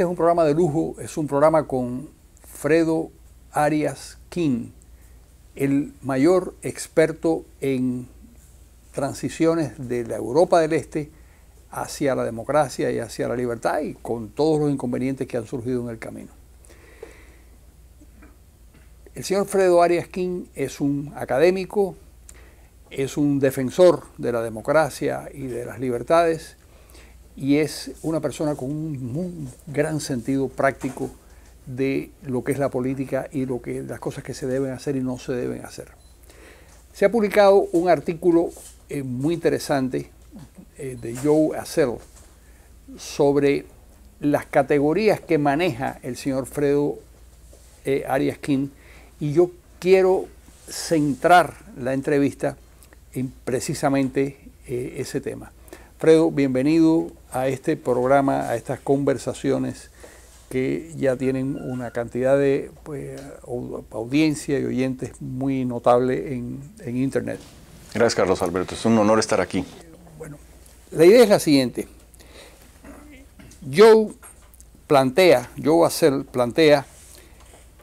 Este es un programa de lujo, es un programa con Fredo Arias King, el mayor experto en transiciones de la Europa del Este hacia la democracia y hacia la libertad y con todos los inconvenientes que han surgido en el camino. El señor Fredo Arias King es un académico, es un defensor de la democracia y de las libertades y es una persona con un, gran sentido práctico de lo que es la política y lo que, las cosas que se deben hacer y no se deben hacer. Se ha publicado un artículo eh, muy interesante eh, de Joe Acel sobre las categorías que maneja el señor Fredo eh, Arias King y yo quiero centrar la entrevista en precisamente ese tema. Fredo, bienvenido a este programa, a estas conversaciones que ya tienen una cantidad de pues, audiencia y oyentes muy notable en, Internet. Gracias, Carlos Alberto. Es un honor estar aquí. Bueno, la idea es la siguiente. Joe plantea, Joe hacer plantea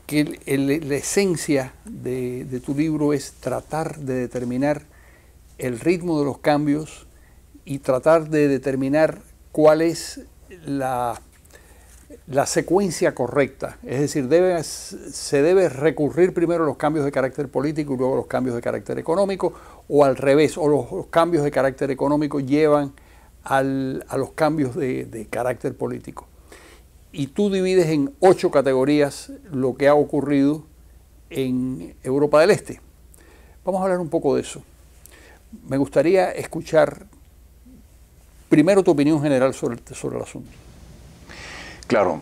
que la esencia de tu libro es tratar de determinar el ritmo de los cambios y tratar de determinar cuál es la, la secuencia correcta. Es decir, se debe recurrir primero a los cambios de carácter político y luego a los cambios de carácter económico, o al revés, o los, cambios de carácter económico llevan a los cambios de, de carácter político. Y tú divides en ocho categorías lo que ha ocurrido en Europa del Este. Vamos a hablar un poco de eso. Me gustaría escuchar primero tu opinión general sobre, sobre el asunto. Claro,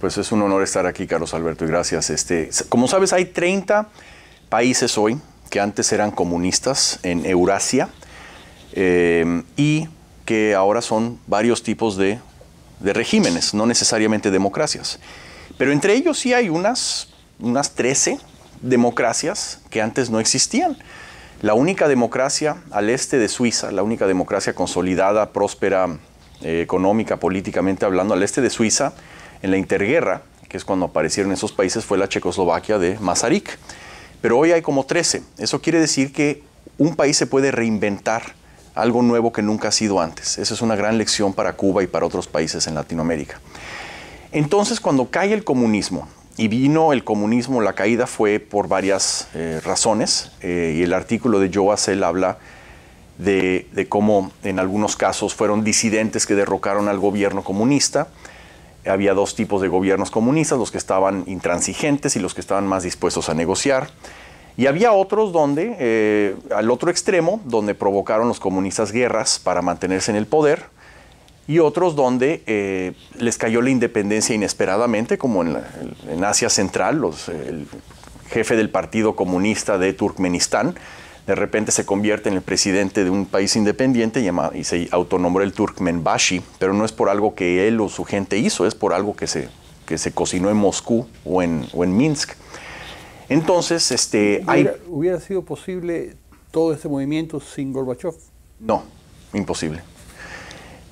pues es un honor estar aquí, Carlos Alberto, y gracias. Este, como sabes, hay 30 países hoy que antes eran comunistas en Eurasia eh, y que ahora son varios tipos de, de, regímenes, no necesariamente democracias. Pero entre ellos sí hay unas, unas 13 democracias que antes no existían. La única democracia al este de Suiza, la única democracia consolidada, próspera, eh, económica, políticamente hablando, al este de Suiza, en la interguerra, que es cuando aparecieron esos países, fue la Checoslovaquia de Masaryk. Pero hoy hay como 13. Eso quiere decir que un país se puede reinventar algo nuevo que nunca ha sido antes. Esa es una gran lección para Cuba y para otros países en Latinoamérica. Entonces, cuando cae el comunismo, y vino el comunismo, la caída fue por varias eh, razones, eh, y el artículo de Joe Acel habla de, cómo en algunos casos fueron disidentes que derrocaron al gobierno comunista. Había dos tipos de gobiernos comunistas, los que estaban intransigentes y los que estaban más dispuestos a negociar. Y había otros donde, eh, al otro extremo, donde provocaron los comunistas guerras para mantenerse en el poder y otros donde eh, les cayó la independencia inesperadamente, como en, Asia Central, los, el jefe del Partido Comunista de Turkmenistán, de repente se convierte en el presidente de un país independiente y se autonombró el Turkmenbashi, pero no es por algo que él o su gente hizo, es por algo que se, que se cocinó en Moscú o en, o en Minsk. Entonces, este, ¿Hubiera sido posible todo este movimiento sin Gorbachev? No, imposible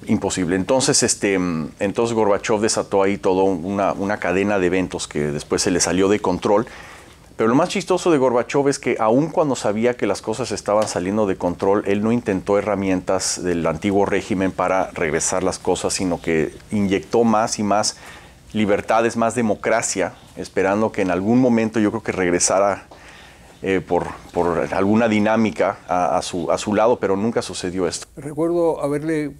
imposible. Entonces, este, entonces Gorbachev desató ahí toda una, cadena de eventos que después se le salió de control. Pero lo más chistoso de Gorbachev es que aun cuando sabía que las cosas estaban saliendo de control, él no intentó herramientas del antiguo régimen para regresar las cosas, sino que inyectó más y más libertades, más democracia, esperando que en algún momento yo creo que regresara eh, por, alguna dinámica a, su, a su lado, pero nunca sucedió esto. Recuerdo haberle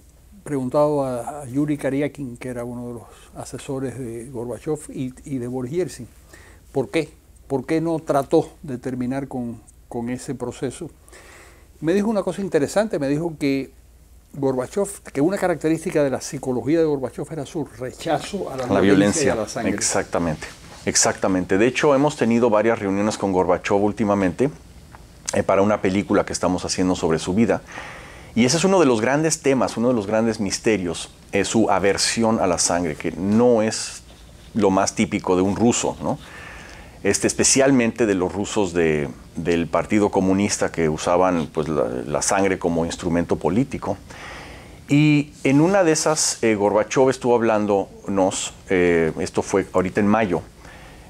preguntado a Yuri Kariakin, que era uno de los asesores de Gorbachev y, de Boris ¿por qué? ¿Por qué no trató de terminar con, con ese proceso? Me dijo una cosa interesante, me dijo que que una característica de la psicología de Gorbachev era su rechazo a la, violencia, a la sangre. Exactamente, exactamente. De hecho, hemos tenido varias reuniones con Gorbachev últimamente eh, para una película que estamos haciendo sobre su vida y ese es uno de los grandes temas, uno de los grandes misterios, es su aversión a la sangre, que no es lo más típico de un ruso, Este, especialmente de los rusos del Partido Comunista que usaban pues, la, sangre como instrumento político. Y en una de esas, eh, Gorbachev estuvo hablándonos, eh, esto fue ahorita en mayo,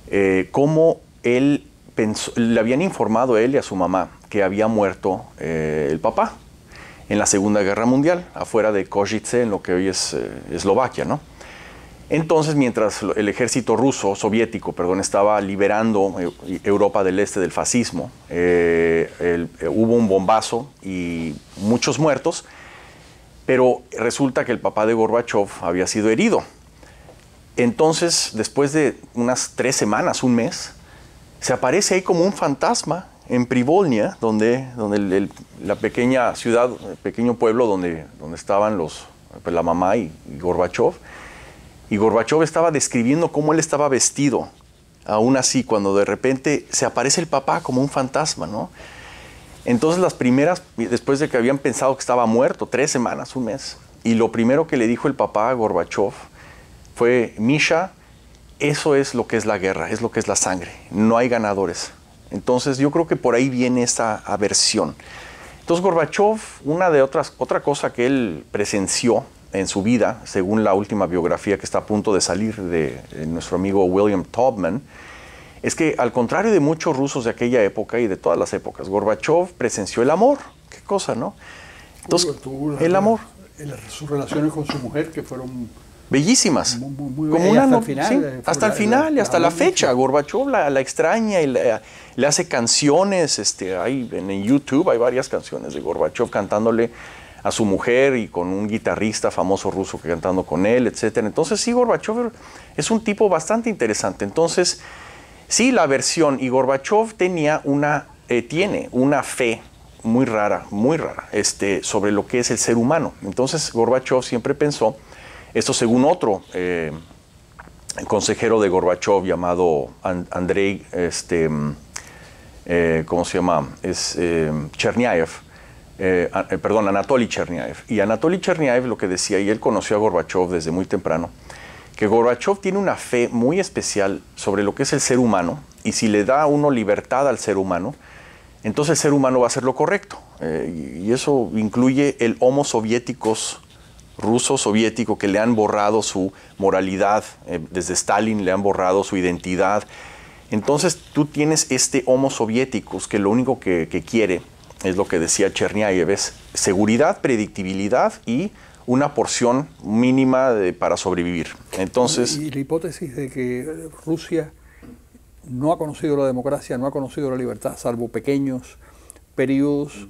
eh, cómo él le habían informado él y a su mamá que había muerto el papá, en la Segunda Guerra Mundial, afuera de Košice, en lo que hoy es eh, Eslovaquia, ¿no? Entonces, mientras el ejército ruso, soviético, perdón, estaba liberando eh, Europa del este del fascismo, eh, hubo un bombazo y muchos muertos, pero resulta que el papá de Gorbachev había sido herido. Entonces, después de unas tres semanas, un mes, se aparece ahí como un fantasma en Privolnia, donde, donde la pequeña ciudad, el pequeño pueblo donde, donde estaban los, pues, la mamá y, y Gorbachev, y Gorbachev estaba describiendo cómo él estaba vestido, aún así, cuando de repente se aparece el papá como un fantasma, ¿no? Entonces las primeras, después de que habían pensado que estaba muerto, tres semanas, un mes, y lo primero que le dijo el papá a Gorbachev fue, Misha, eso es lo que es la guerra, es lo que es la sangre, no hay ganadores. Entonces yo creo que por ahí viene esa aversión. Entonces Gorbachev, una de otras, otra cosa que él presenció en su vida, según la última biografía que está a punto de salir de, eh, nuestro amigo William Taubman, es que al contrario de muchos rusos de aquella época y de todas las épocas, Gorbachev presenció el amor. Qué cosa, ¿no? Entonces, el amor. Eh, sus relaciones con su mujer que fueron bellísimas. como eh, hasta, el final, hasta el final y hasta la, fecha. Gorbachev la, extraña y le hace canciones. Este, hay, en, YouTube hay varias canciones de Gorbachev cantándole a su mujer y con un guitarrista famoso ruso que cantando con él, etc. Entonces sí, Gorbachev es un tipo bastante interesante. Entonces, sí, la versión. Y Gorbachev tenía una, eh, tiene una fe muy rara, muy rara, este, sobre lo que es el ser humano. Entonces Gorbachev siempre pensó esto según otro eh, consejero de Gorbachev llamado Andrei, este, mm, eh, ¿cómo se llama? Es eh, Cherniaev. perdón, Anatoly Cherniaev. Y Anatoly Cherniaev lo que decía, y él conoció a Gorbachev desde muy temprano, que Gorbachev tiene una fe muy especial sobre lo que es el ser humano, y si le da a uno libertad al ser humano, entonces el ser humano va a hacer lo correcto. y eso incluye el Homo soviéticos ruso soviético que le han borrado su moralidad, eh, desde Stalin le han borrado su identidad. Entonces tú tienes este homo soviético que lo único que, quiere, es lo que decía Cherniaev, seguridad, predictibilidad y una porción mínima para sobrevivir. Entonces, y la hipótesis de que Rusia no ha conocido la democracia, no ha conocido la libertad, salvo pequeños periodos,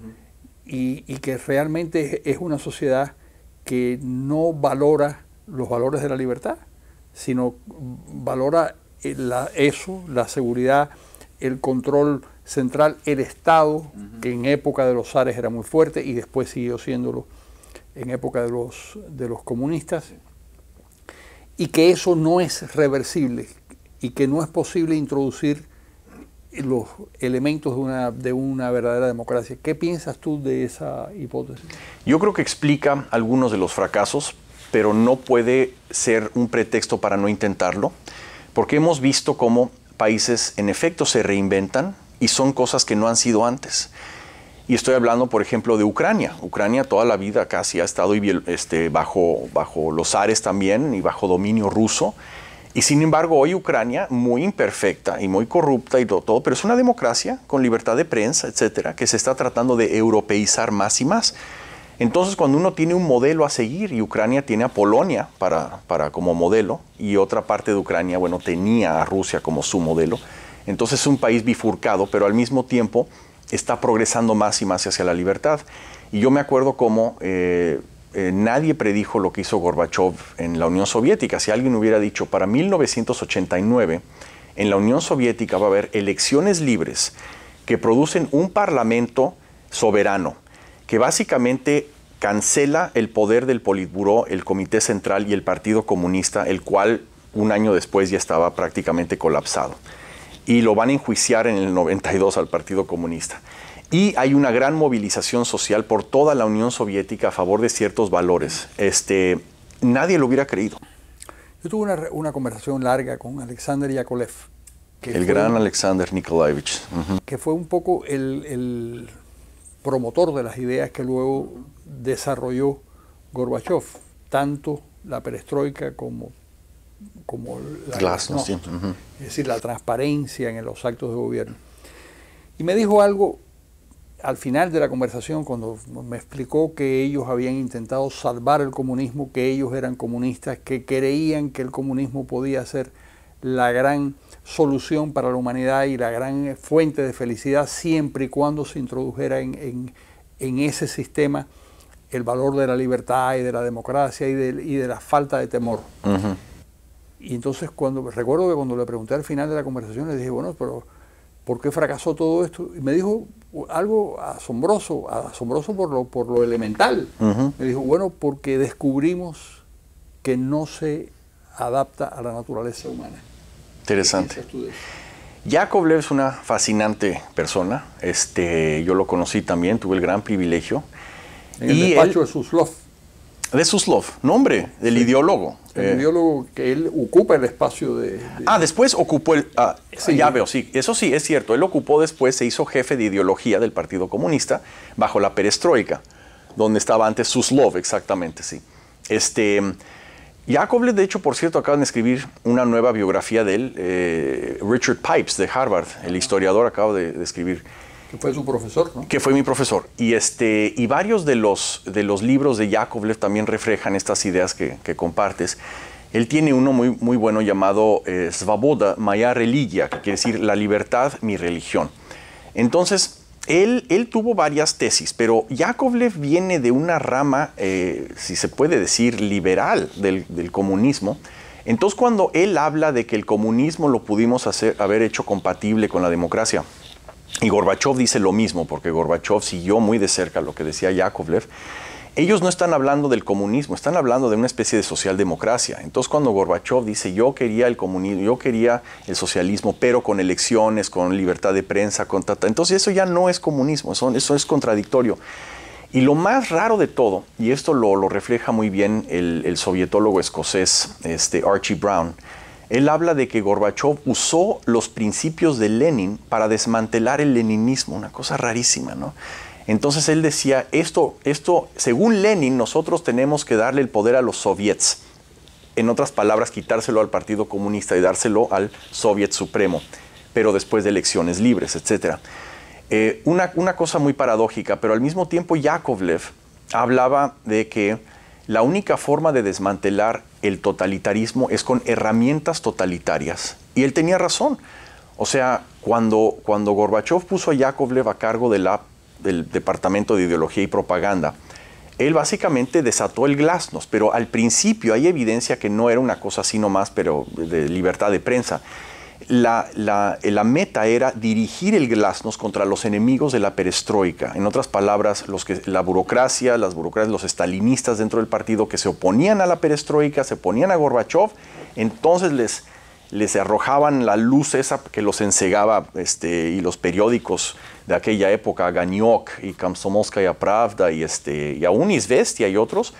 y, que realmente es una sociedad que no valora los valores de la libertad, sino valora eh, eso, la seguridad, el control central, el Estado, que en época de los zares era muy fuerte y después siguió siéndolo en época de los, de los comunistas, y que eso no es reversible y que no es posible introducir los elementos de una, de una verdadera democracia. ¿Qué piensas tú de esa hipótesis? Yo creo que explica algunos de los fracasos, pero no puede ser un pretexto para no intentarlo, porque hemos visto cómo países en efecto se reinventan y son cosas que no han sido antes. Y estoy hablando, por ejemplo, de Ucrania. Ucrania toda la vida casi ha estado este, bajo, bajo los ares también y bajo dominio ruso. Y sin embargo, hoy Ucrania, muy imperfecta y muy corrupta y todo, pero es una democracia con libertad de prensa, etcétera, que se está tratando de europeizar más y más. Entonces, cuando uno tiene un modelo a seguir, y Ucrania tiene a Polonia para, para como modelo, y otra parte de Ucrania, bueno, tenía a Rusia como su modelo, entonces es un país bifurcado, pero al mismo tiempo está progresando más y más hacia la libertad. Y yo me acuerdo cómo eh, eh, nadie predijo lo que hizo Gorbachev en la Unión Soviética. Si alguien hubiera dicho, para 1989, en la Unión Soviética va a haber elecciones libres que producen un parlamento soberano, que básicamente cancela el poder del Politburó, el Comité Central y el Partido Comunista, el cual un año después ya estaba prácticamente colapsado. Y lo van a enjuiciar en el 92 al Partido Comunista y hay una gran movilización social por toda la Unión Soviética a favor de ciertos valores. Este, nadie lo hubiera creído. Yo tuve una, una conversación larga con Alexander Yakovlev. el gran Alexander Nikolaevich. Que fue un poco el, el, promotor de las ideas que luego desarrolló Gorbachev, tanto la perestroika como, como la Es decir, la transparencia en los actos de gobierno. Y me dijo algo al final de la conversación, cuando me explicó que ellos habían intentado salvar el comunismo, que ellos eran comunistas, que creían que el comunismo podía ser la gran solución para la humanidad y la gran fuente de felicidad siempre y cuando se introdujera en, ese sistema el valor de la libertad y de la democracia y de, la falta de temor. Y entonces cuando recuerdo que cuando le pregunté al final de la conversación le dije, bueno, pero ¿por qué fracasó todo esto? Y me dijo algo asombroso, asombroso por lo, por lo elemental. Me dijo, bueno, porque descubrimos que no se adapta a la naturaleza humana. Interesante. Jacob es una fascinante persona. Este, yo lo conocí también, tuve el gran privilegio. En el despacho de Susloff. De Suslov, nombre del ideólogo. El eh. ideólogo que él ocupa el espacio de... Ah, después ocupó el... Ah, Ya veo, sí, eso sí, es cierto. Él ocupó después, se hizo jefe de ideología del Partido Comunista bajo la perestroika, donde estaba antes Suslov, exactamente, sí. Este... Jacob, de hecho, por cierto, acaban de escribir una nueva biografía de él, eh, Richard Pipes de Harvard, el historiador acaba de escribir que fue su profesor, ¿no? Que fue mi profesor. Y, este, y varios de los, de los libros de Yakovlev también reflejan estas ideas que, compartes. Él tiene uno muy, muy bueno llamado eh, Svoboda, Maya Religia, que quiere decir la libertad, mi religión. Entonces, él, él, tuvo varias tesis, pero Yakovlev viene de una rama, eh, si se puede decir, liberal del, comunismo. Entonces, cuando él habla de que el comunismo lo pudimos hacer, haber hecho compatible con la democracia, y Gorbachev dice lo mismo, porque Gorbachev siguió muy de cerca lo que decía Yakovlev. Ellos no están hablando del comunismo, están hablando de una especie de socialdemocracia. Entonces cuando Gorbachev dice yo quería el comunismo, yo quería el socialismo, pero con elecciones, con libertad de prensa, con tata, entonces eso ya no es comunismo, eso, es contradictorio. Y lo más raro de todo, y esto lo, refleja muy bien el, el sovietólogo escocés este, Archie Brown, él habla de que Gorbachev usó los principios de Lenin para desmantelar el leninismo, una cosa rarísima, ¿no? Entonces él decía, esto, esto, según Lenin, nosotros tenemos que darle el poder a los soviets. En otras palabras, quitárselo al Partido Comunista y dárselo al Soviet Supremo, pero después de elecciones libres, etc. Eh, una, una cosa muy paradójica, pero al mismo tiempo Yakovlev hablaba de que la única forma de desmantelar el totalitarismo es con herramientas totalitarias. Y él tenía razón. O sea, cuando, cuando Gorbachev puso a Yakovlev a cargo del Departamento de Ideología y Propaganda, él básicamente desató el glasnost, pero al principio hay evidencia que no era una cosa así nomás, pero de libertad de prensa, la, la, meta era dirigir el glasnost contra los enemigos de la perestroika. En otras palabras, los que, la burocracia, las los estalinistas dentro del partido que se oponían a la perestroika, se oponían a Gorbachev, entonces les, les arrojaban la luz esa que los ensegaba este, y los periódicos de aquella época, Ganyok y Kamsomolskaya Pravda y, este, y aún unisvestia y otros,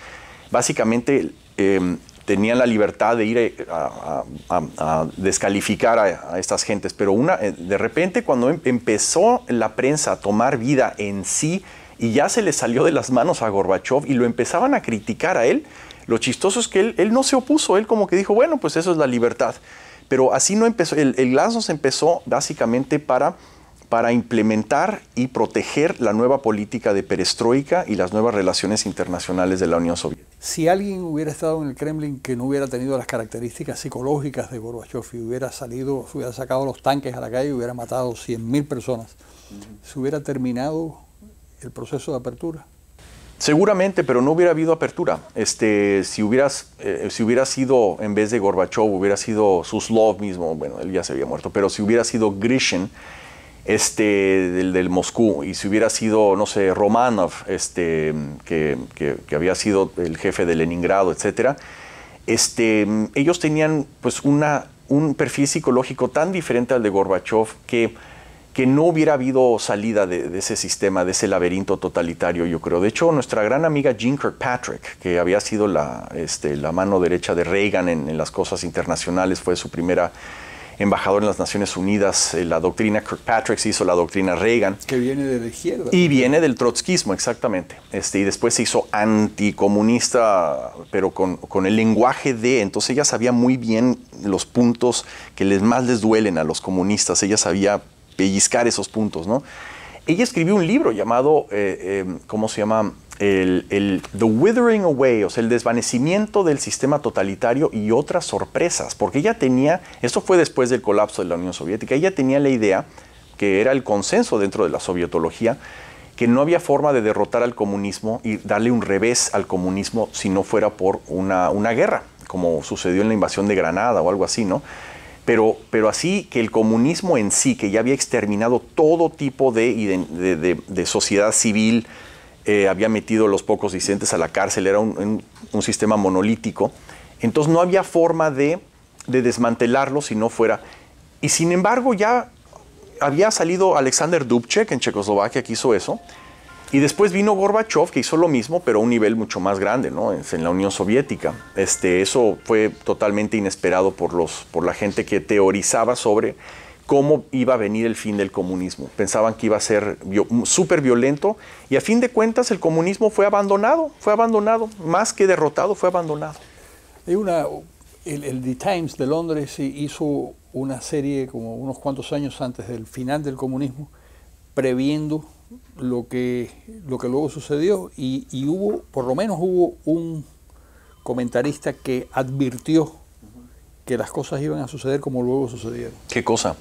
básicamente... Em, tenían la libertad de ir eh, a, descalificar a, estas gentes, pero una, eh, de repente cuando em, empezó la prensa a tomar vida en sí y ya se le salió de las manos a Gorbachev y lo empezaban a criticar a él, lo chistoso es que él, no se opuso, él como que dijo, bueno, pues eso es la libertad. Pero así no empezó, el, el lazo se empezó básicamente para para implementar y proteger la nueva política de perestroika y las nuevas relaciones internacionales de la Unión Soviética. Si alguien hubiera estado en el Kremlin que no hubiera tenido las características psicológicas de Gorbachev y hubiera salido, hubiera sacado los tanques a la calle y hubiera matado 100.000 personas, ¿se hubiera terminado el proceso de apertura? Seguramente, pero no hubiera habido apertura. Este, si, hubieras, eh, si hubiera sido, en vez de Gorbachev, hubiera sido Suslov mismo, bueno, él ya se había muerto, pero si hubiera sido Grishin, este, del, Moscú, y si hubiera sido, no sé, Romanov, este, que, había sido el jefe de Leningrado, etc. este, ellos tenían pues una, un perfil psicológico tan diferente al de Gorbachev que, que no hubiera habido salida de, ese sistema, de ese laberinto totalitario, yo creo. De hecho, nuestra gran amiga Jean Kirkpatrick, que había sido la, este, la mano derecha de Reagan en las cosas internacionales, fue su primera embajador en las Naciones Unidas, eh, la doctrina Kirkpatrick se hizo la doctrina Reagan. Que viene de la izquierda. Y viene del trotskismo, exactamente. Este, y después se hizo anticomunista, pero con, el lenguaje de, entonces ella sabía muy bien los puntos que les, más les duelen a los comunistas, ella sabía pellizcar esos puntos, ¿no? Ella escribió un libro llamado, eh, eh, ¿cómo se llama? el, the withering away, o sea, el desvanecimiento del sistema totalitario y otras sorpresas, porque ella tenía, esto fue después del colapso de la Unión Soviética, ella tenía la idea, que era el consenso dentro de la sovietología, que no había forma de derrotar al comunismo y darle un revés al comunismo si no fuera por una, guerra, como sucedió en la invasión de Granada o algo así, ¿no? Pero, pero, así que el comunismo en sí, que ya había exterminado todo tipo de, de, de sociedad civil, eh, había metido los pocos disidentes a la cárcel, era un, sistema monolítico. Entonces no había forma de, desmantelarlo si no fuera. Y sin embargo ya había salido Alexander Dubček en Checoslovaquia que hizo eso. Y después vino Gorbachev que hizo lo mismo, pero a un nivel mucho más grande, ¿no? En la Unión Soviética. Este, eso fue totalmente inesperado por, los, por la gente que teorizaba sobre cómo iba a venir el fin del comunismo. Pensaban que iba a ser súper violento y a fin de cuentas el comunismo fue abandonado, fue abandonado, más que derrotado, fue abandonado. el, The Times de Londres hizo una serie como unos cuantos años antes del final del comunismo, previendo lo que, lo que luego sucedió y, y hubo, por lo menos hubo un comentarista que advirtió que las cosas iban a suceder como luego sucedieron. ¿Qué cosa?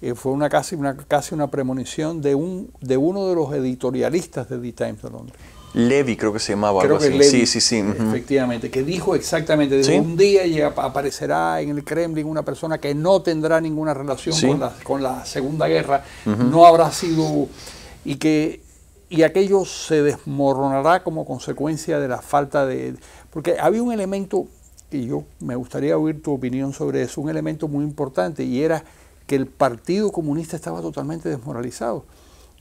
Eh, fue una casi, una casi una premonición de, un, de uno de los editorialistas de The Times de Londres. Levy creo que se llamaba sí, sí, sí. Efectivamente, que dijo exactamente, un día aparecerá en el Kremlin una persona que no tendrá ninguna relación con, la, Segunda Guerra, no habrá sido... y que y aquello se desmoronará como consecuencia de la falta de... Porque había un elemento, y yo me gustaría oír tu opinión sobre eso, un elemento muy importante, y era que el Partido Comunista estaba totalmente desmoralizado.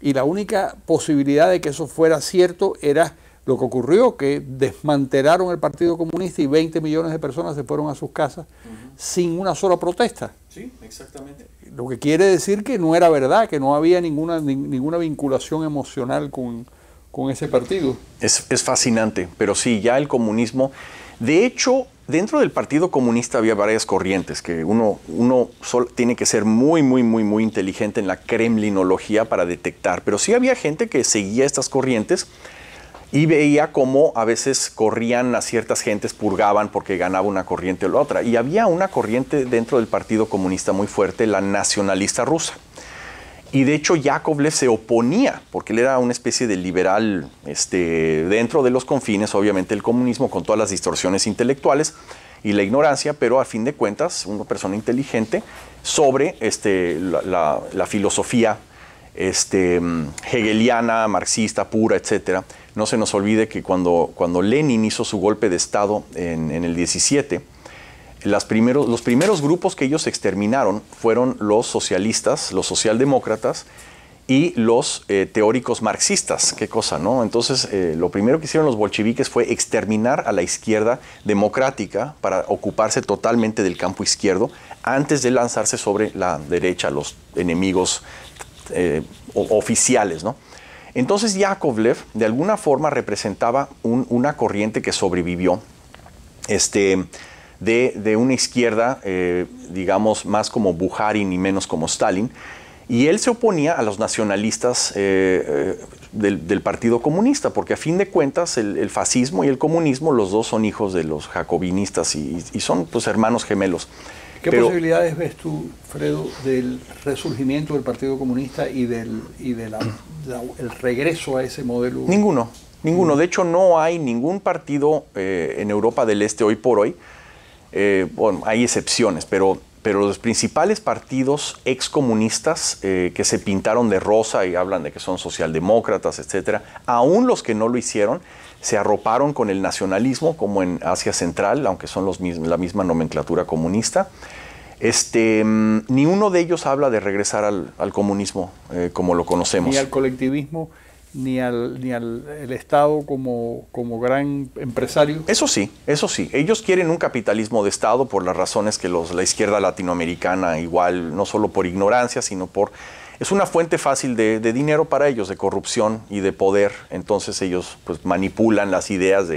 Y la única posibilidad de que eso fuera cierto era lo que ocurrió, que desmantelaron el Partido Comunista y 20 millones de personas se fueron a sus casas sin una sola protesta. Sí, exactamente. Lo que quiere decir que no era verdad, que no había ninguna, ninguna vinculación emocional con, con ese partido. Es, es fascinante, pero sí, ya el comunismo... De hecho, Dentro del Partido Comunista había varias corrientes, que uno, uno tiene que ser muy, muy, muy, muy inteligente en la kremlinología para detectar, pero sí había gente que seguía estas corrientes y veía cómo a veces corrían a ciertas gentes, purgaban porque ganaba una corriente o la otra. Y había una corriente dentro del Partido Comunista muy fuerte, la nacionalista rusa. Y de hecho Jacoble se oponía, porque él era una especie de liberal este, dentro de los confines, obviamente, el comunismo con todas las distorsiones intelectuales y la ignorancia, pero a fin de cuentas una persona inteligente sobre este, la, filosofía este, hegeliana, marxista, pura, etc. No se nos olvide que cuando, cuando Lenin hizo su golpe de Estado en el 17, primeros, los primeros grupos que ellos exterminaron fueron los socialistas, los socialdemócratas y los eh, teóricos marxistas. Qué cosa, ¿no? Entonces, eh, lo primero que hicieron los bolcheviques fue exterminar a la izquierda democrática para ocuparse totalmente del campo izquierdo antes de lanzarse sobre la derecha, los enemigos eh, oficiales, ¿no? Entonces, Yakovlev, de alguna forma, representaba una corriente que sobrevivió. Este, de, una izquierda, eh, digamos, más como Buhari, ni menos como Stalin. Y él se oponía a los nacionalistas eh, eh, del, Partido Comunista, porque a fin de cuentas el, fascismo y el comunismo, los dos son hijos de los jacobinistas y, son pues, hermanos gemelos. ¿Qué posibilidades ves tú, Fredo, del resurgimiento del Partido Comunista y del de el regreso a ese modelo? Ninguno, ninguno. De hecho, no hay ningún partido en Europa del Este hoy por hoy eh, bueno, hay excepciones, pero, pero los principales partidos excomunistas eh, que se pintaron de rosa y hablan de que son socialdemócratas, etcétera, aún los que no lo hicieron, se arroparon con el nacionalismo, como en Asia Central, aunque son la misma nomenclatura comunista. Este, mm, ni uno de ellos habla de regresar al, comunismo eh, como lo conocemos. Ni al colectivismo ni al, ni al Estado como, gran empresario? Eso sí, eso sí. Ellos quieren un capitalismo de Estado por las razones que los, la izquierda latinoamericana, igual, no solo por ignorancia, sino por... Es una fuente fácil de, dinero para ellos, de corrupción y de poder. Entonces ellos pues, manipulan las ideas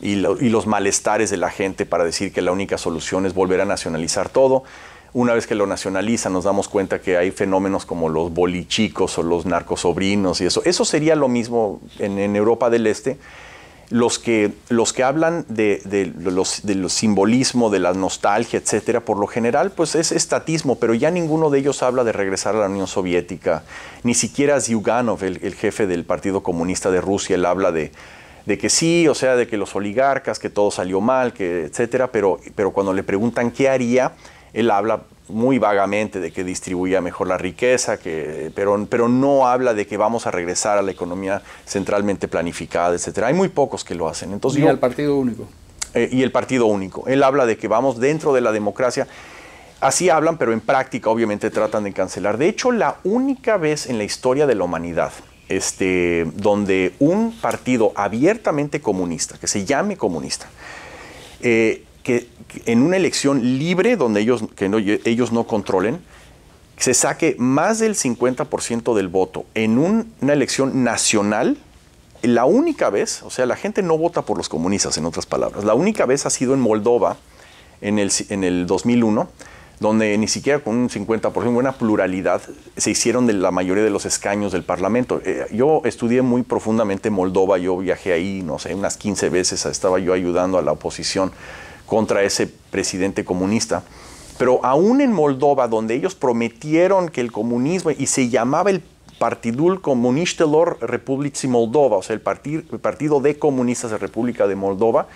y los malestares de la gente para decir que la única solución es volver a nacionalizar todo una vez que lo nacionalizan, nos damos cuenta que hay fenómenos como los bolichicos o los narcosobrinos y eso. Eso sería lo mismo en, Europa del Este. Los que, los que hablan de, los, del simbolismo, de la nostalgia, etcétera, por lo general, pues es estatismo, pero ya ninguno de ellos habla de regresar a la Unión Soviética. Ni siquiera Zyuganov, el, el jefe del Partido Comunista de Rusia, él habla de, que sí, o sea, de que los oligarcas, que todo salió mal, que etcétera, pero, pero cuando le preguntan qué haría, él habla muy vagamente de que distribuía mejor la riqueza, que, pero, pero no habla de que vamos a regresar a la economía centralmente planificada, etcétera. Hay muy pocos que lo hacen. Entonces, y al partido único. Eh, y el partido único. Él habla de que vamos dentro de la democracia. Así hablan, pero en práctica obviamente tratan de cancelar. De hecho, la única vez en la historia de la humanidad este, donde un partido abiertamente comunista, que se llame comunista, eh, que, en una elección libre donde ellos, que no, ellos no controlen, se saque más del 50% del voto en una elección nacional, la única vez, o sea, la gente no vota por los comunistas, en otras palabras, la única vez ha sido en Moldova, en el, en el 2001, donde ni siquiera con un 50%, una pluralidad, se hicieron de la mayoría de los escaños del Parlamento. Eh, yo estudié muy profundamente Moldova, yo viajé ahí, no sé, unas 15 veces, estaba yo ayudando a la oposición contra ese presidente comunista. Pero aún en Moldova, donde ellos prometieron que el comunismo, y se llamaba el Partidul Comunistelor Republici Moldova, o sea, el, Partido de Comunistas de República de Moldova,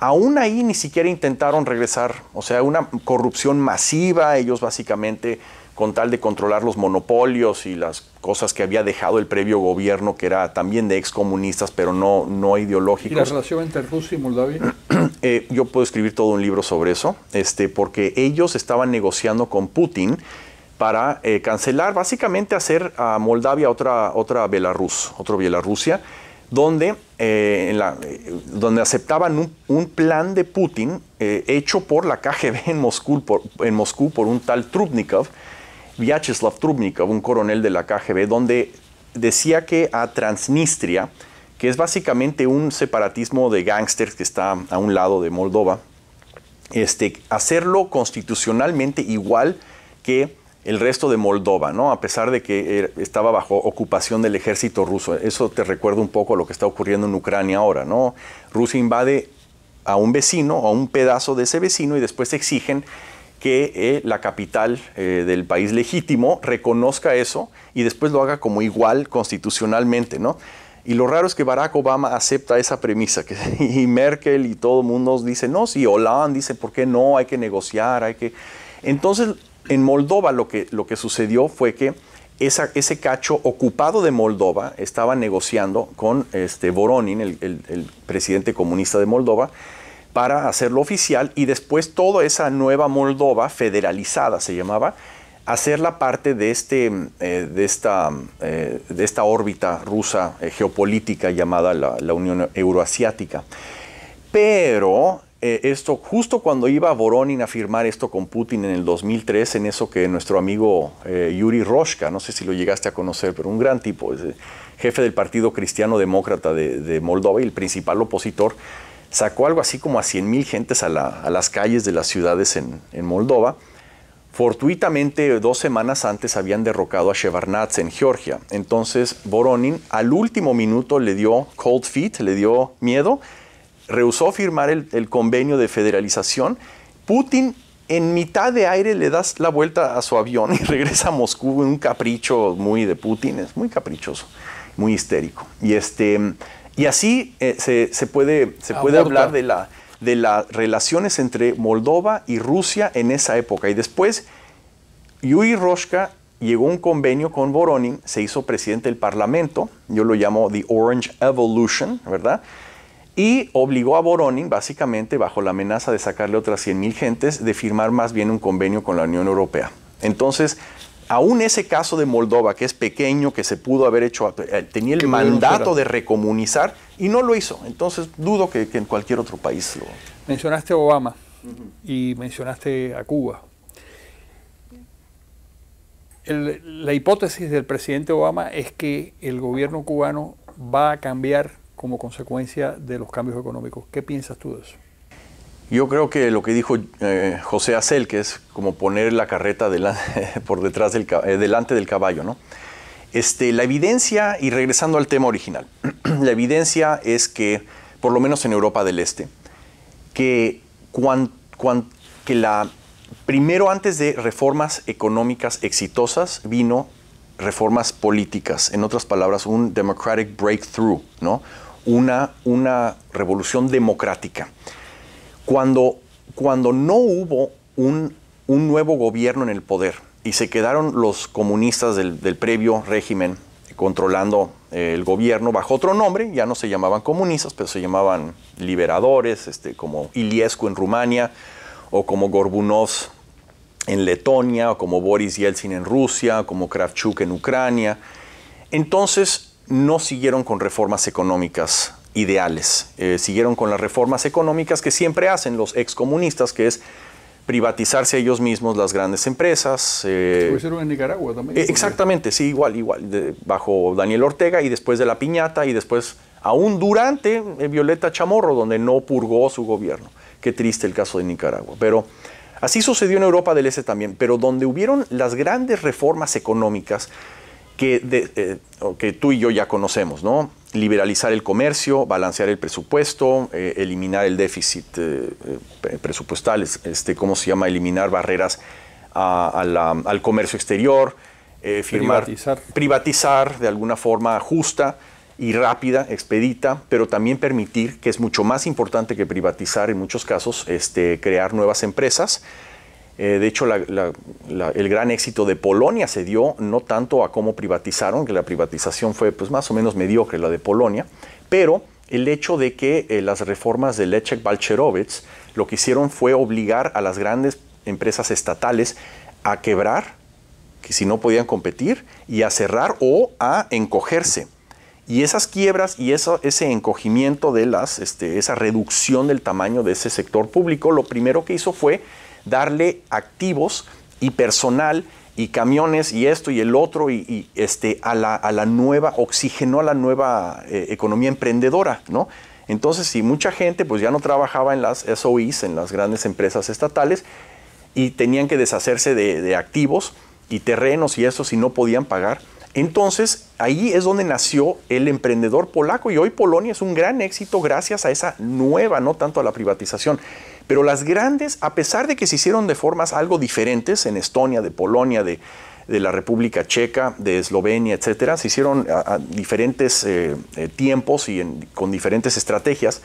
aún ahí ni siquiera intentaron regresar, o sea, una corrupción masiva, ellos básicamente con tal de controlar los monopolios y las cosas que había dejado el previo gobierno, que era también de excomunistas, pero no, no ideológicos. ¿Y la relación entre Rusia y Moldavia? Eh, yo puedo escribir todo un libro sobre eso, este, porque ellos estaban negociando con Putin para eh, cancelar, básicamente hacer a Moldavia otra, otra Belarus, otra Bielorrusia, donde, eh, donde aceptaban un, plan de Putin hecho por la KGB en Moscú, en Moscú por un tal Trubnikov, Vyacheslav Trubnikov, un coronel de la KGB, donde decía que a Transnistria, que es básicamente un separatismo de gángsters que está a un lado de Moldova, este, hacerlo constitucionalmente igual que el resto de Moldova, ¿no? A pesar de que er, estaba bajo ocupación del ejército ruso. Eso te recuerda un poco a lo que está ocurriendo en Ucrania ahora, ¿no? Rusia invade a un vecino, a un pedazo de ese vecino, y después exigen que eh, la capital eh, del país legítimo reconozca eso y después lo haga como igual constitucionalmente, ¿no? Y lo raro es que Barack Obama acepta esa premisa, que, y Merkel y todo el mundo nos dice, no, si Hollande dice, ¿por qué no? Hay que negociar, hay que... Entonces, en Moldova lo que, lo que sucedió fue que esa, ese cacho ocupado de Moldova estaba negociando con este, Voronin, el presidente comunista de Moldova, para hacerlo oficial y después toda esa nueva Moldova federalizada se llamaba, la parte de, este, mm, eh, de, esta, mm, eh, de esta órbita rusa eh, geopolítica llamada la, Unión Euroasiática. Pero esto, justo cuando iba Boronin a firmar esto con Putin en el 2003, en eso que nuestro amigo Yuri Roshka, no sé si lo llegaste a conocer, pero un gran tipo, jefe del Partido Cristiano Demócrata de, de Moldova y el principal opositor, sacó algo así como a 100 mil gentes a, las calles de las ciudades en, Moldova. Fortuitamente, dos semanas antes habían derrocado a Shevardnadze en Georgia. Entonces, Boronin al último minuto le dio cold feet, le dio miedo, rehusó firmar el, el convenio de federalización. Putin en mitad de aire le das la vuelta a su avión y regresa a Moscú en un capricho muy de Putin, es muy caprichoso, muy histérico. Y este y así eh, se, puede, se puede hablar de, las relaciones entre Moldova y Rusia en esa época. Y después, Yuri Roshka llegó a un convenio con Voronin, se hizo presidente del parlamento, yo lo llamo The Orange Evolution, ¿verdad? Y obligó a Voronin, básicamente bajo la amenaza de sacarle otras 100.000 gentes, de firmar más bien un convenio con la Unión Europea. Entonces, aún ese caso de Moldova, que es pequeño, que se pudo haber hecho, eh, tenía el mandato de recomunizar y no lo hizo. Entonces dudo que, en cualquier otro país lo... Mencionaste a Obama y mencionaste a Cuba. la hipótesis del presidente Obama es que el gobierno cubano va a cambiar como consecuencia de los cambios económicos. ¿Qué piensas tú de eso? Yo creo que lo que dijo eh, José Acel, que es como poner la carreta delante, por detrás del, eh, delante del caballo, este, la evidencia, y regresando al tema original, la evidencia es que, por lo menos en Europa del Este, que, primero antes de reformas económicas exitosas vino reformas políticas, en otras palabras, un democratic breakthrough, ¿no? una, una revolución democrática. Cuando, cuando no hubo un, nuevo gobierno en el poder y se quedaron los comunistas del, previo régimen controlando eh, el gobierno bajo otro nombre, ya no se llamaban comunistas, pero se llamaban liberadores, este, como Iliescu en Rumania, o como Gorbunov en Letonia, o como Boris Yeltsin en Rusia, o como Kravchuk en Ucrania. Entonces no siguieron con reformas económicas ideales. Eh, siguieron con las reformas económicas que siempre hacen los excomunistas, que es privatizarse a ellos mismos las grandes empresas. Eh, en Nicaragua también. Eh, exactamente, sí, igual, igual, bajo Daniel Ortega y después de la piñata y después, aún durante Violeta Chamorro, donde no purgó su gobierno. Qué triste el caso de Nicaragua. Pero así sucedió en Europa del Este también, pero donde hubieron las grandes reformas económicas, que, eh, que tú y yo ya conocemos, ¿no? Liberalizar el comercio, balancear el presupuesto, eh, eliminar el déficit eh, presupuestal, este, ¿cómo se llama? Eliminar barreras al comercio exterior, firmar, privatizar. privatizar de alguna forma justa y rápida, expedita, pero también permitir, que es mucho más importante que privatizar en muchos casos, este, crear nuevas empresas eh, de hecho, el gran éxito de Polonia se dio no tanto a cómo privatizaron, que la privatización fue pues, más o menos mediocre la de Polonia, pero el hecho de que eh, las reformas de lechek Balcerowicz lo que hicieron fue obligar a las grandes empresas estatales a quebrar, que si no podían competir, y a cerrar o a encogerse. Y esas quiebras y ese encogimiento de las, este, esa reducción del tamaño de ese sector público, lo primero que hizo fue darle activos y personal y camiones y esto y el otro y, este, a, la, nueva, oxigenó a la nueva eh, economía emprendedora, ¿no? Entonces, si mucha gente pues ya no trabajaba en las SOEs en las grandes empresas estatales, y tenían que deshacerse de, de activos y terrenos y eso si no podían pagar, entonces, ahí es donde nació el emprendedor polaco y hoy Polonia es un gran éxito gracias a esa nueva, no tanto a la privatización. Pero las grandes, a pesar de que se hicieron de formas algo diferentes en Estonia, de Polonia, de, la República Checa, de Eslovenia, etcétera, se hicieron a, diferentes eh, eh, tiempos y con diferentes estrategias.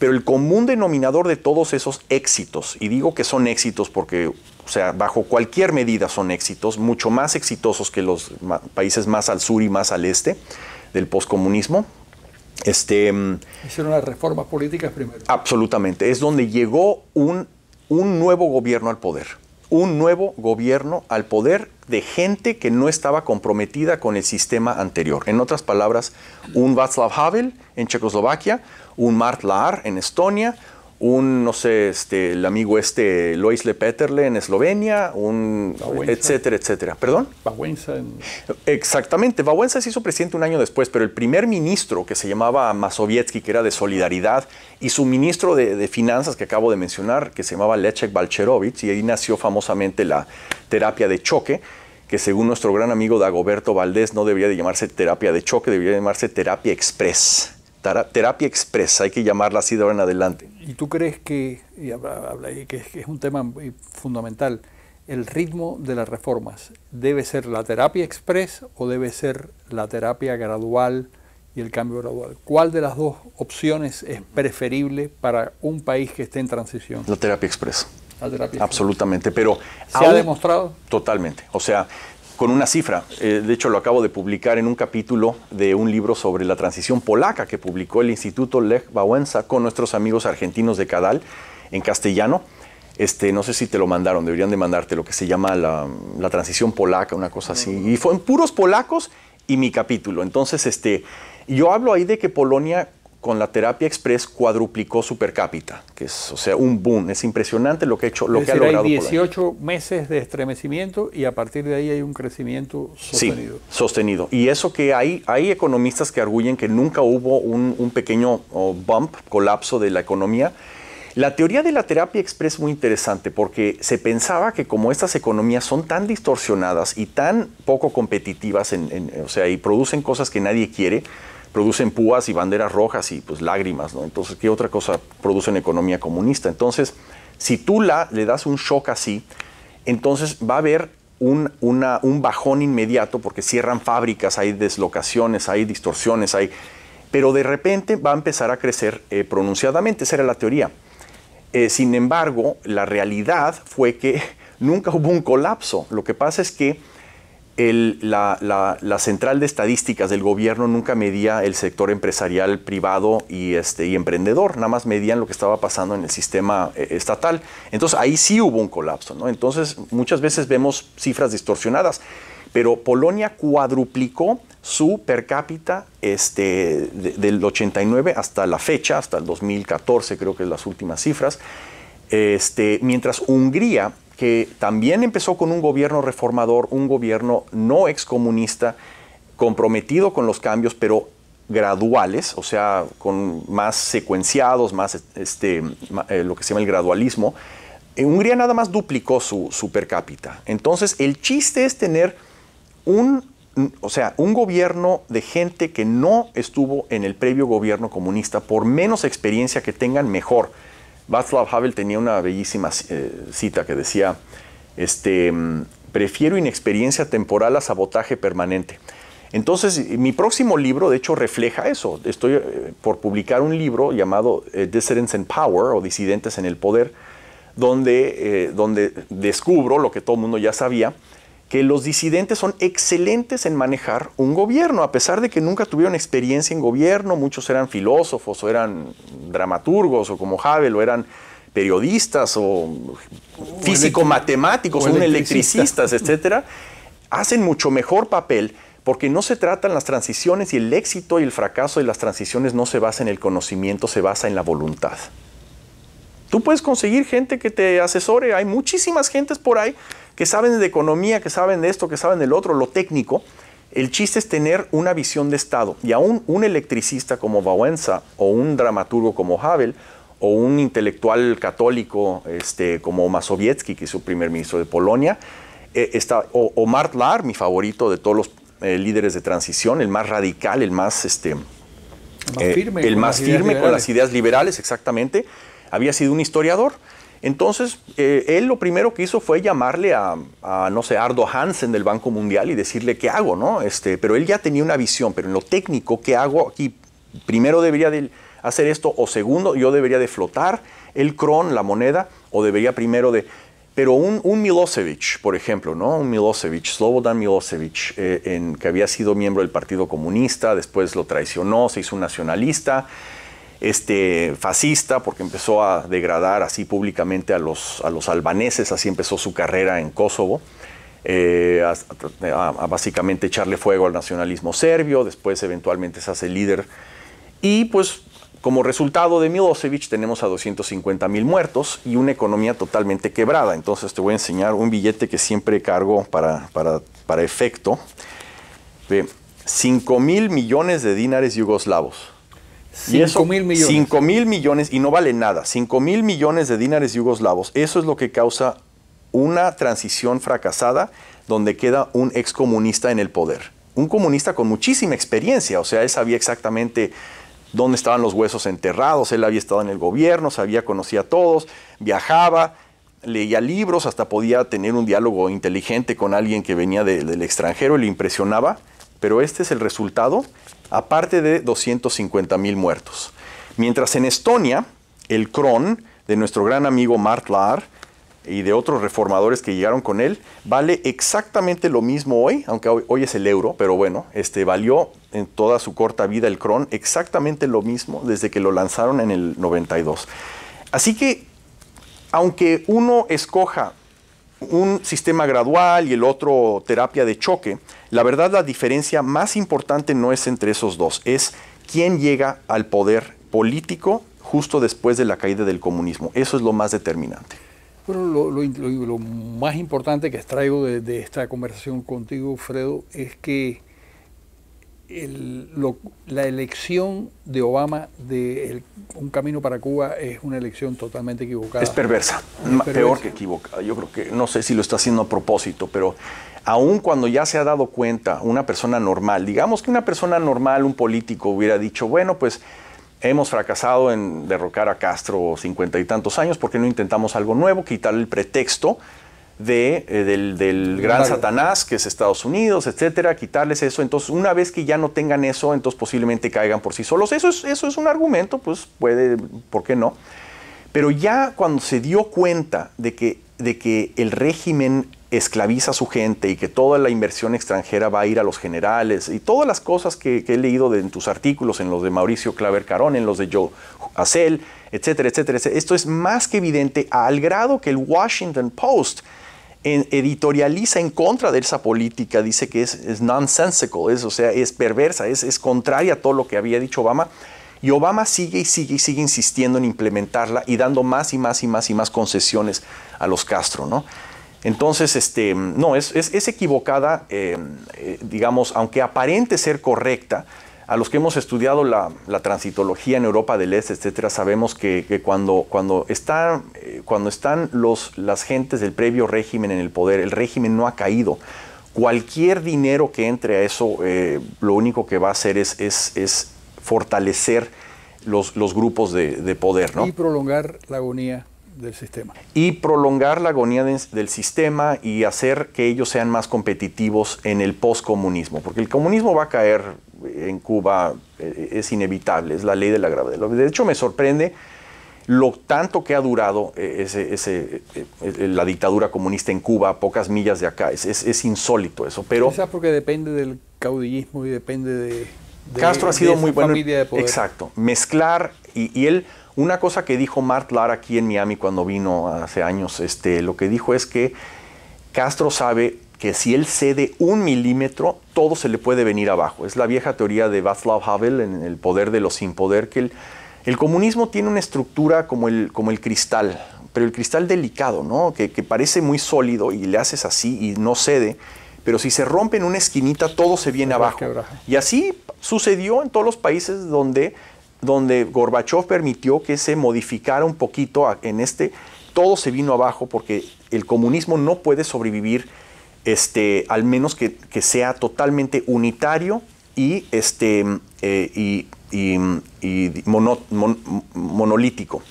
Pero el común denominador de todos esos éxitos, y digo que son éxitos porque, o sea, bajo cualquier medida son éxitos, mucho más exitosos que los países más al sur y más al este del poscomunismo, este, Hicieron mm, las reformas políticas primero. Absolutamente. Es donde llegó un, un nuevo gobierno al poder. Un nuevo gobierno al poder de gente que no estaba comprometida con el sistema anterior. En otras palabras, un Václav Havel en Checoslovaquia, un Mart Laar en Estonia, un, no sé, este, el amigo este Loisle Peterle en Eslovenia, un, etcétera, etcétera. ¿Perdón? Bawenza. Exactamente, Bawenza se hizo presidente un año después, pero el primer ministro que se llamaba Masovetsky, que era de Solidaridad, y su ministro de, Finanzas que acabo de mencionar, que se llamaba Lechek Balcherovich, y ahí nació famosamente la terapia de choque, que según nuestro gran amigo Dagoberto Valdés no debería de llamarse terapia de choque, debería de llamarse terapia express. Terapia express, hay que llamarla así de ahora en adelante. ¿Y tú crees que, y que, es, un tema eh, fundamental, el ritmo de las reformas debe ser la terapia express o debe ser la terapia gradual y el cambio gradual? ¿Cuál de las dos opciones es preferible para un país que esté en transición? La terapia express. La terapia express. Absolutamente, pero... ¿Se ha demostrado? Totalmente. O sea, con una cifra. Eh, de hecho, lo acabo de publicar en un capítulo de un libro sobre la transición polaca que publicó el Instituto Lech Wałęsa con nuestros amigos argentinos de Cadal en castellano. Este, no sé si te lo mandaron, deberían de mandarte lo que se llama la, transición polaca, una cosa así. Y fueron puros polacos y mi capítulo. Entonces, este, yo hablo ahí de que Polonia con la terapia express cuadruplicó su per cápita, que es, o sea, un boom. Es impresionante lo que, ha hecho, lo que logrado. Hay 18 meses de estremecimiento y a partir de ahí hay un crecimiento sostenido. Sí, sostenido. Y eso que hay, hay economistas que arguyen que nunca hubo un, pequeño bump, colapso de la economía. La teoría de la terapia express es muy interesante porque se pensaba que como estas economías son tan distorsionadas y tan poco competitivas, o sea, y producen cosas que nadie quiere, producen púas y banderas rojas y pues lágrimas, ¿no? Entonces, ¿qué otra cosa produce una economía comunista? Entonces, si tú la, le das un shock así, entonces va a haber un, bajón inmediato porque cierran fábricas, hay deslocaciones, hay distorsiones, hay... Pero de repente va a empezar a crecer eh, pronunciadamente, esa era la teoría. Eh, sin embargo, la realidad fue que nunca hubo un colapso. Lo que pasa es que la, central de estadísticas del gobierno nunca medía el sector empresarial privado y, este, emprendedor, nada más medían lo que estaba pasando en el sistema eh, estatal. Entonces ahí sí hubo un colapso, ¿no? Entonces muchas veces vemos cifras distorsionadas, pero Polonia cuadruplicó su per cápita este, del 89 hasta la fecha, hasta el 2014 creo que es las últimas cifras, este, mientras Hungría que también empezó con un gobierno reformador, un gobierno no excomunista, comprometido con los cambios, pero graduales, o sea, con más secuenciados, más este, eh, lo que se llama el gradualismo, eh, Hungría nada más duplicó su, per cápita. Entonces, el chiste es tener o sea, un gobierno de gente que no estuvo en el previo gobierno comunista, por menos experiencia que tengan, mejor. Václav Havel tenía una bellísima eh, cita que decía, este, mm, prefiero inexperiencia temporal a sabotaje permanente. Entonces, mi próximo libro, de hecho, refleja eso. Estoy eh, por publicar un libro llamado eh, Dissidents in Power o Disidentes en el Poder, donde, donde descubro lo que todo el mundo ya sabía, que los disidentes son excelentes en manejar un gobierno, a pesar de que nunca tuvieron experiencia en gobierno, muchos eran filósofos o eran dramaturgos o como Havel o eran periodistas o físico-matemáticos, o, electricistas, etcétera, hacen mucho mejor papel porque no se tratan las transiciones y el éxito y el fracaso de las transiciones no se basa en el conocimiento, se basa en la voluntad. Tú puedes conseguir gente que te asesore, hay muchísimas gentes por ahí que saben de economía, que saben de esto, que saben del otro, lo técnico. El chiste es tener una visión de Estado. Y aún un electricista como Bawenza o un dramaturgo como Havel o un intelectual católico este, como Masowiecki, que es su primer ministro de Polonia, eh, está, o, Mart Lahr, mi favorito de todos los eh, líderes de transición, el más radical, el más, este, el más eh, firme con las ideas liberales, exactamente, había sido un historiador. Entonces, eh, él lo primero que hizo fue llamarle a, no sé, Ardo Hansen del Banco Mundial y decirle qué hago, ¿no? Este, pero él ya tenía una visión, pero en lo técnico, ¿qué hago aquí? Primero debería hacer esto, o segundo, yo debería de flotar el cron, la moneda, o debería primero de... Pero un, Milosevic, por ejemplo, ¿no? Un Milosevic, Slobodan Milosevic, eh, en, que había sido miembro del Partido Comunista, después lo traicionó, se hizo un nacionalista, este, fascista, porque empezó a degradar así públicamente a los, a los albaneses, así empezó su carrera en Kosovo, eh, a, básicamente echarle fuego al nacionalismo serbio, después eventualmente se hace líder. Y pues como resultado de Milosevic tenemos a 250 mil muertos y una economía totalmente quebrada. Entonces te voy a enseñar un billete que siempre cargo para, para efecto de 5 mil millones de dinares yugoslavos. 5 mil millones. 5 mil millones y no vale nada. 5 mil millones de dinares yugoslavos. Eso es lo que causa una transición fracasada donde queda un excomunista en el poder. Un comunista con muchísima experiencia, o sea, él sabía exactamente dónde estaban los huesos enterrados, él había estado en el gobierno, sabía, conocía a todos, viajaba, leía libros, hasta podía tener un diálogo inteligente con alguien que venía del extranjero y le impresionaba, pero este es el resultado aparte de 250 mil muertos. Mientras en Estonia, el cron de nuestro gran amigo Mart Laar y de otros reformadores que llegaron con él, vale exactamente lo mismo hoy, aunque hoy, es el euro, pero bueno, este valió en toda su corta vida el cron exactamente lo mismo desde que lo lanzaron en el 92. Así que, aunque uno escoja un sistema gradual y el otro terapia de choque, la verdad la diferencia más importante no es entre esos dos, es quién llega al poder político justo después de la caída del comunismo. Eso es lo más determinante. Bueno, lo, más importante que extraigo de esta conversación contigo, Fredo, es que el, la elección de Obama de un camino para Cuba es una elección totalmente equivocada. Es perversa, peor que equivocada. Yo creo que no sé si lo está haciendo a propósito, pero aun cuando ya se ha dado cuenta una persona normal, digamos que una persona normal, un político, hubiera dicho, bueno, pues hemos fracasado en derrocar a Castro cincuenta y tantos años, ¿por qué no intentamos algo nuevo? Quitarle el pretexto de, eh, del, gran Satanás, que es Estados Unidos, etcétera, quitarles eso. Entonces, una vez que ya no tengan eso, entonces posiblemente caigan por sí solos. Eso es, eso es un argumento, pues puede, ¿por qué no? Pero ya cuando se dio cuenta de que, de que el régimen esclaviza a su gente y que toda la inversión extranjera va a ir a los generales y todas las cosas que, he leído de, en tus artículos, en los de Mauricio Claver Carón, en los de Joe Hassel, etcétera, etcétera, etcétera, esto es más que evidente al grado que el Washington Post editorializa en contra de esa política, dice que es, nonsensical, es, o sea, es perversa, es, contraria a todo lo que había dicho Obama. Y Obama sigue y sigue y sigue insistiendo en implementarla y dando más y más y más y más concesiones a los Castro, ¿no? Entonces, este, no, es, es, equivocada, eh, eh, digamos, aunque aparente ser correcta, a los que hemos estudiado la, transitología en Europa del Este, etcétera, sabemos que, cuando, cuando, eh, cuando están los, las gentes del previo régimen en el poder, el régimen no ha caído. Cualquier dinero que entre a eso, eh, lo único que va a hacer es, fortalecer los, grupos de, poder. ¿no? Y prolongar la agonía del sistema. Y prolongar la agonía del sistema y hacer que ellos sean más competitivos en el poscomunismo, porque el comunismo va a caer en Cuba eh, eh, es inevitable, es la ley de la gravedad. De hecho, me sorprende lo tanto que ha durado eh, ese, la dictadura comunista en Cuba, a pocas millas de acá. Es, insólito eso. Pero Quizás porque depende del caudillismo y depende de... Castro ha sido muy bueno. Exacto. Mezclar y, él, una cosa que dijo Mart Lara aquí en Miami cuando vino hace años, este, lo que dijo es que Castro sabe que si él cede un milímetro, todo se le puede venir abajo. Es la vieja teoría de Václav Havel en El poder de los sin poder, que el, comunismo tiene una estructura como el, como el cristal, pero el cristal delicado, ¿no? Que, parece muy sólido y le haces así y no cede, pero si se rompe en una esquinita todo se viene abajo. Y así sucedió en todos los países donde, donde Gorbachev permitió que se modificara un poquito en este, todo se vino abajo porque el comunismo no puede sobrevivir este, al menos que, sea totalmente unitario y, este, eh, y, monolítico.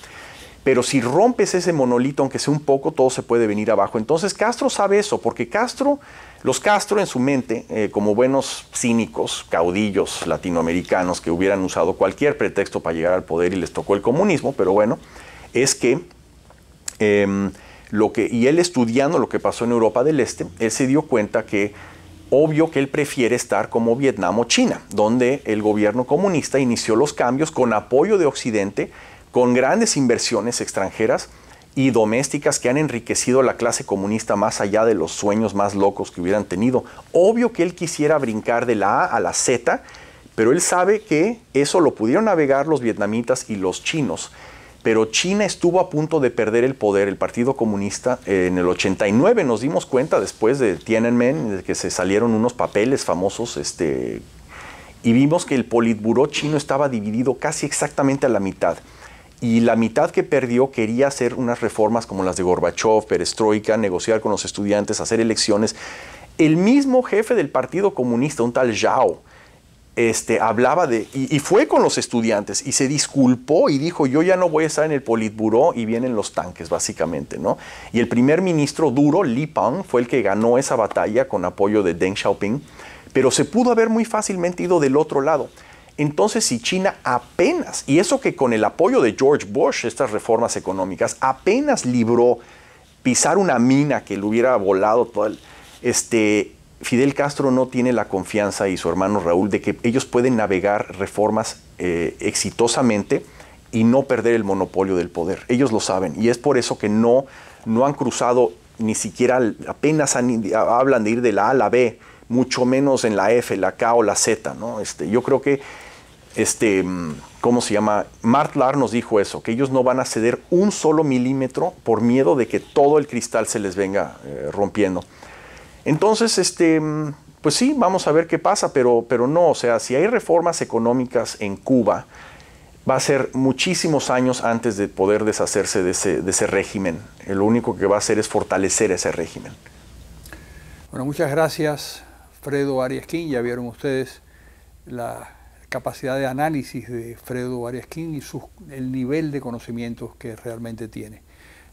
Pero si rompes ese monolito, aunque sea un poco, todo se puede venir abajo. Entonces Castro sabe eso, porque Castro, los Castro en su mente, eh, como buenos cínicos, caudillos latinoamericanos que hubieran usado cualquier pretexto para llegar al poder y les tocó el comunismo, pero bueno, es que... Em, y él estudiando lo que pasó en Europa del Este, él se dio cuenta que obvio que él prefiere estar como Vietnam o China, donde el gobierno comunista inició los cambios con apoyo de Occidente, con grandes inversiones extranjeras y domésticas que han enriquecido a la clase comunista más allá de los sueños más locos que hubieran tenido. Obvio que él quisiera brincar de la A a la Z, pero él sabe que eso lo pudieron navegar los vietnamitas y los chinos pero China estuvo a punto de perder el poder. El Partido Comunista eh, en el 89 nos dimos cuenta después de Tiananmen, de que se salieron unos papeles famosos, este, y vimos que el Politburó chino estaba dividido casi exactamente a la mitad. Y la mitad que perdió quería hacer unas reformas como las de Gorbachev, perestroika, negociar con los estudiantes, hacer elecciones. El mismo jefe del Partido Comunista, un tal Zhao, este, hablaba de, y, fue con los estudiantes, y se disculpó y dijo, yo ya no voy a estar en el Politburó y vienen los tanques, básicamente, ¿no? Y el primer ministro duro, Li Peng, fue el que ganó esa batalla con apoyo de Deng Xiaoping, pero se pudo haber muy fácilmente ido del otro lado. Entonces, si China apenas, y eso que con el apoyo de George Bush, estas reformas económicas, apenas libró pisar una mina que le hubiera volado todo el... Este, Fidel Castro no tiene la confianza y su hermano Raúl de que ellos pueden navegar reformas eh, exitosamente y no perder el monopolio del poder. Ellos lo saben y es por eso que no, no han cruzado ni siquiera, apenas hablan de ir de la A a la B, mucho menos en la F, la K o la Z. Este, yo creo que, este, ¿cómo se llama? Mart Lahr nos dijo eso, que ellos no van a ceder un solo milímetro por miedo de que todo el cristal se les venga eh, rompiendo. Entonces, este, pues sí, vamos a ver qué pasa, pero, pero no, o sea, si hay reformas económicas en Cuba, va a ser muchísimos años antes de poder deshacerse de ese, régimen. Lo único que va a hacer es fortalecer ese régimen. Bueno, muchas gracias, Fredo Ariasquín. Ya vieron ustedes la capacidad de análisis de Fredo Ariasquín y el nivel de conocimientos que realmente tiene.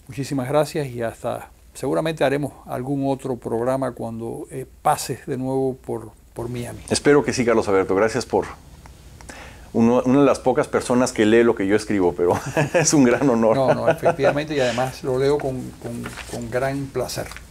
Muchísimas gracias y hasta seguramente haremos algún otro programa cuando pase eh, pases de nuevo por, por Miami. Espero que sí, Carlos Alberto. Gracias por, una de las pocas personas que lee lo que yo escribo, pero es un gran honor. No, no, efectivamente, y además lo leo con, con gran placer.